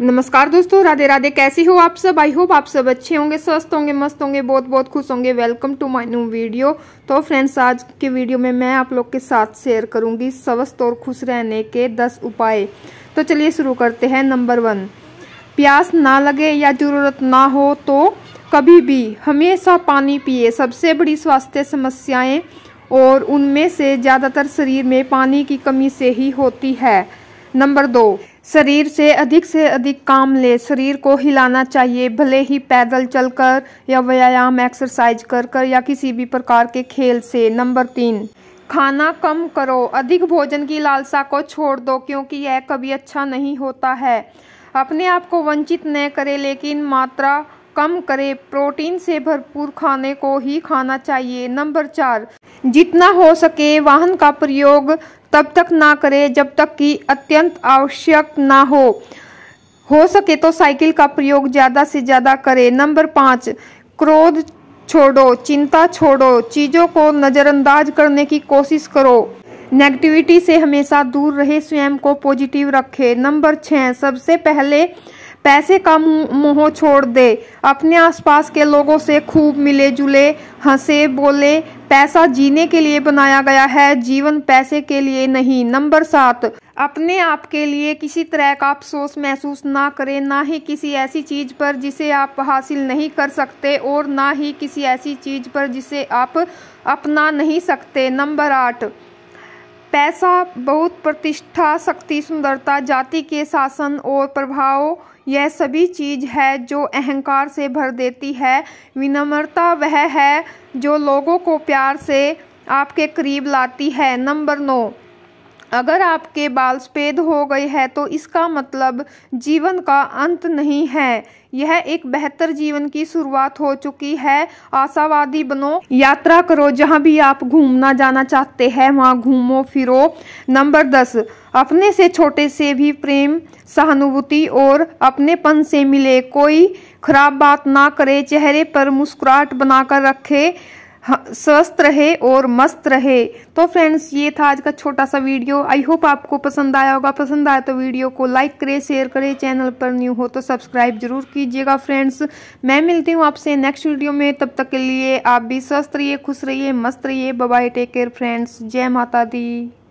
नमस्कार दोस्तों राधे राधे कैसे हो आप सब आई होप आप सब अच्छे होंगे स्वस्थ होंगे मस्त होंगे बहुत बहुत खुश होंगे welcome to my new video तो फ्रेंड्स आज के वीडियो में मैं आप लोग के साथ शेयर करूंगी स्वस्थ और खुश रहने के 10 उपाय तो चलिए शुरू करते हैं नंबर वन प्यास ना लगे या ज़रूरत ना हो तो कभी भी हमेशा पानी पिए सबसे बड़ी स्वास्थ्य समस्याएँ और उनमें से ज़्यादातर शरीर में पानी की कमी से ही होती है नंबर दो शरीर से अधिक से अधिक काम ले शरीर को हिलाना चाहिए भले ही पैदल चलकर या व्यायाम एक्सरसाइज कर कर या किसी भी प्रकार के खेल से नंबर तीन खाना कम करो अधिक भोजन की लालसा को छोड़ दो क्योंकि यह कभी अच्छा नहीं होता है अपने आप को वंचित न करें लेकिन मात्रा कम करें प्रोटीन से भरपूर खाने को ही खाना चाहिए नंबर चार जितना हो सके वाहन का प्रयोग तब तक ना करें जब तक कि अत्यंत आवश्यक ना हो हो सके तो साइकिल का प्रयोग ज़्यादा से ज़्यादा करें नंबर पाँच क्रोध छोड़ो चिंता छोड़ो चीज़ों को नज़रअंदाज करने की कोशिश करो नेगेटिविटी से हमेशा दूर रहे स्वयं को पॉजिटिव रखें नंबर छः सबसे पहले पैसे का मोह छोड़ दे अपने आसपास के लोगों से खूब मिले जुले हंसे बोले पैसा जीने के लिए बनाया गया है जीवन पैसे के लिए नहीं नंबर सात अपने आप के लिए किसी तरह का अफसोस महसूस ना करें ना ही किसी ऐसी चीज़ पर जिसे आप हासिल नहीं कर सकते और ना ही किसी ऐसी चीज़ पर जिसे आप अपना नहीं सकते नंबर आठ पैसा बहुत प्रतिष्ठा शक्ति सुंदरता जाति के शासन और प्रभाव यह सभी चीज़ है जो अहंकार से भर देती है विनम्रता वह है जो लोगों को प्यार से आपके करीब लाती है नंबर नौ अगर आपके बाल सफ़ेद हो गए हैं तो इसका मतलब जीवन का अंत नहीं है यह एक बेहतर जीवन की शुरुआत हो चुकी है आशावादी बनो यात्रा करो जहाँ भी आप घूमना जाना चाहते हैं वहाँ घूमो फिरो नंबर दस अपने से छोटे से भी प्रेम सहानुभूति और अपनेपन से मिले कोई खराब बात ना करे चेहरे पर मुस्कुराहट बनाकर रखे हाँ, स्वस्थ रहे और मस्त रहे तो फ्रेंड्स ये था आज का छोटा सा वीडियो आई होप आपको पसंद आया होगा पसंद आया तो वीडियो को लाइक करें शेयर करें चैनल पर न्यू हो तो सब्सक्राइब जरूर कीजिएगा फ्रेंड्स मैं मिलती हूँ आपसे नेक्स्ट वीडियो में तब तक के लिए आप भी स्वस्थ रहिए खुश रहिए मस्त रहिए बाय टेक केयर फ्रेंड्स जय माता दी